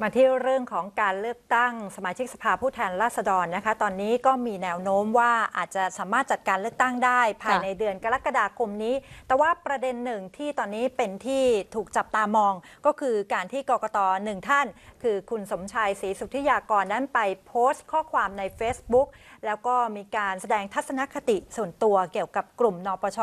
มาที่เรื่องของการเลือกตั้งสมาชิกสภาผู้แทนราษฎรนะคะ ตอนนี้ก็มีแนวโน้มว่าอาจจะสามารถจัดการเลือกตั้งได้ภายในเดือนกรกฎาคมนี้ แต่ว่าประเด็นหนึ่งที่ตอนนี้เป็นที่ถูกจับตามอง ก็คือการที่กกตหนึ่งท่าน คือคุณสมชายศรีสุทธิยากรนั้นไปโพสต์ข้อความใน Facebook แล้วก็มีการแสดงทัศนคติส่วนตัวเกี่ยวกับกลุ่มนปช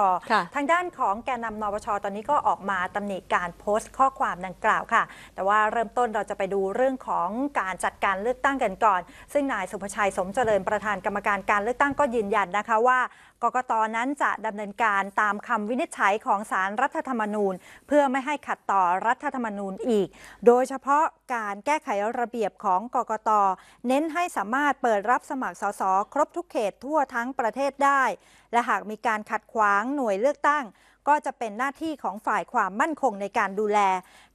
ทางด้านของแกนนานปชตอนนี้ก็ออกมาตำหนิการโพสต์ข้อความดังกล่าวค่ะ แต่ว่าเริ่มต้นเราจะไปดููเรื่องของการจัดการเลือกตั้งกันก่อน ซึ่งนายสุภชัยสมเจริญประธานกรรมการ การเลือกตั้งก็ยืนยันนะคะว่ากกตนั้นจะดำเนินการตามคำวินิจฉัยของสารรัฐธรรมนูญ เพื่อไม่ให้ขัดต่อรัฐธรรมนูญอีก โดยเฉพาะการแก้ไขระเบียบของกกตเน้นให้สามารถเปิดรับสมัครสสครบทุกเขตทั่วทั้งประเทศได้ และหากมีการขัดขวางหน่วยเลือกตั้ง ก็จะเป็นหน้าที่ของฝ่ายความมั่นคงในการดูแล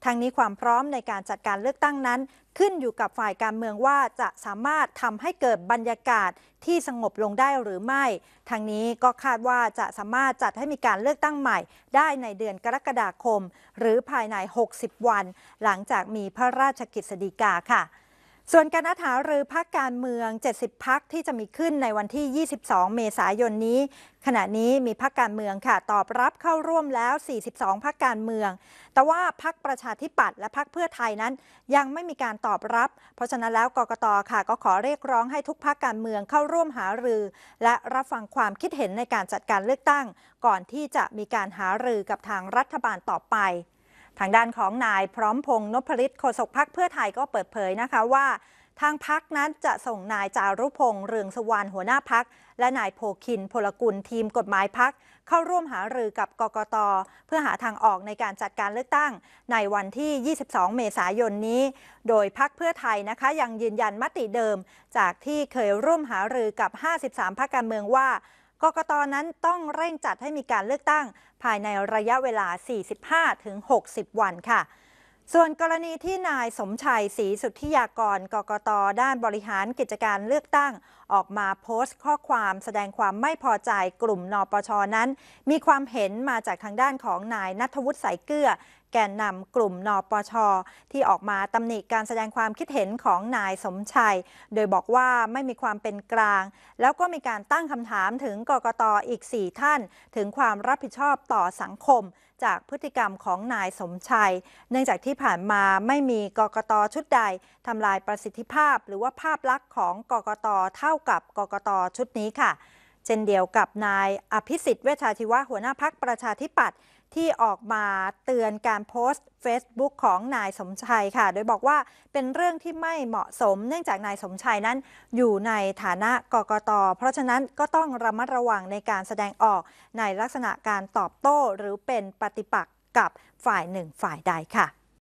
ทั้งนี้ความพร้อมในการจัดการเลือกตั้งนั้นขึ้นอยู่กับฝ่ายการเมืองว่าจะสามารถทำให้เกิดบรรยากาศที่สงบลงได้หรือไม่ ทางนี้ก็คาดว่าจะสามารถจัดให้มีการเลือกตั้งใหม่ได้ในเดือนกรกฎาคม หรือภายใน 60 วันหลังจากมีพระราชกิจสดีกาค่ะส่วนการนัดหารือพักการเมือง 70 พักที่จะมีขึ้นในวันที่ 22 เมษายนนี้ ขณะนี้มีพักการเมืองค่ะตอบรับเข้าร่วมแล้ว 42 พักการเมือง แต่ว่าพักประชาธิปัตย์และพักเพื่อไทยนั้นยังไม่มีการตอบรับ เพราะฉะนั้นแล้วกกตค่ะก็ขอเรียกร้องให้ทุกพักการเมืองเข้าร่วมหารือ และรับฟังความคิดเห็นในการจัดการเลือกตั้ง ก่อนที่จะมีการหารือกับทางรัฐบาลต่อไปทางด้านของนายพร้อมพงศ์นพฤทธิ์โฆษกพักเพื่อไทยก็เปิดเผยนะคะว่า ทางพักนั้นจะส่งนายจารุพงษ์เรืองสวรรณหัวหน้าพักและนายโพคินพลกุลทีมกฎหมายพักเข้าร่วมหารือกับกกตเพื่อหาทางออกในการจัดการเลือกตั้ง ในวันที่ 22 เมษายนนี้ โดยพักเพื่อไทยนะคะยังยืนยันมติเดิม จากที่เคยร่วมหารือกับ 53 พักการเมืองว่ากกตนั้นต้องเร่งจัดให้มีการเลือกตั้งภายในระยะเวลา 45-60 วันค่ะ ส่วนกรณีที่นายสมชัยศรีสุทธิยากรกกตด้านบริหารกิจการเลือกตั้ง ออกมาโพสต์ข้อความแสดงความไม่พอใจกลุ่มนปชนั้น มีความเห็นมาจากทางด้านของนายนัทวุฒิสายเกลือแกนนำกลุ่มนปช ที่ออกมาตำหนิการแสดงความคิดเห็นของนายสมชัย โดยบอกว่าไม่มีความเป็นกลาง แล้วก็มีการตั้งคำถามถึงกกตออีก 4 ท่าน ถึงความรับผิดชอบต่อสังคมจากพฤติกรรมของนายสมชัย เนื่องจากที่ผ่านมาไม่มีกกตชุดใดทำลายประสิทธิภาพ หรือว่าภาพลักษณ์ของกกตเท่ากับกกตชุดนี้ค่ะ เช่นเดียวกับนายอภิสิทธิ์ เวชชาชีวะหัวหน้าพักประชาธิปัตย์ที่ออกมาเตือนการโพสต์ Facebook ของนายสมชัยค่ะ โดยบอกว่าเป็นเรื่องที่ไม่เหมาะสม เนื่องจากนายสมชัยนั้น อยู่ในฐานะกกตเพราะฉะนั้นก็ต้องระมัดระวังในการแสดงออกในลักษณะการตอบโต้หรือเป็นปฏิปักษ์กับฝ่ายหนึ่งฝ่ายใดค่ะ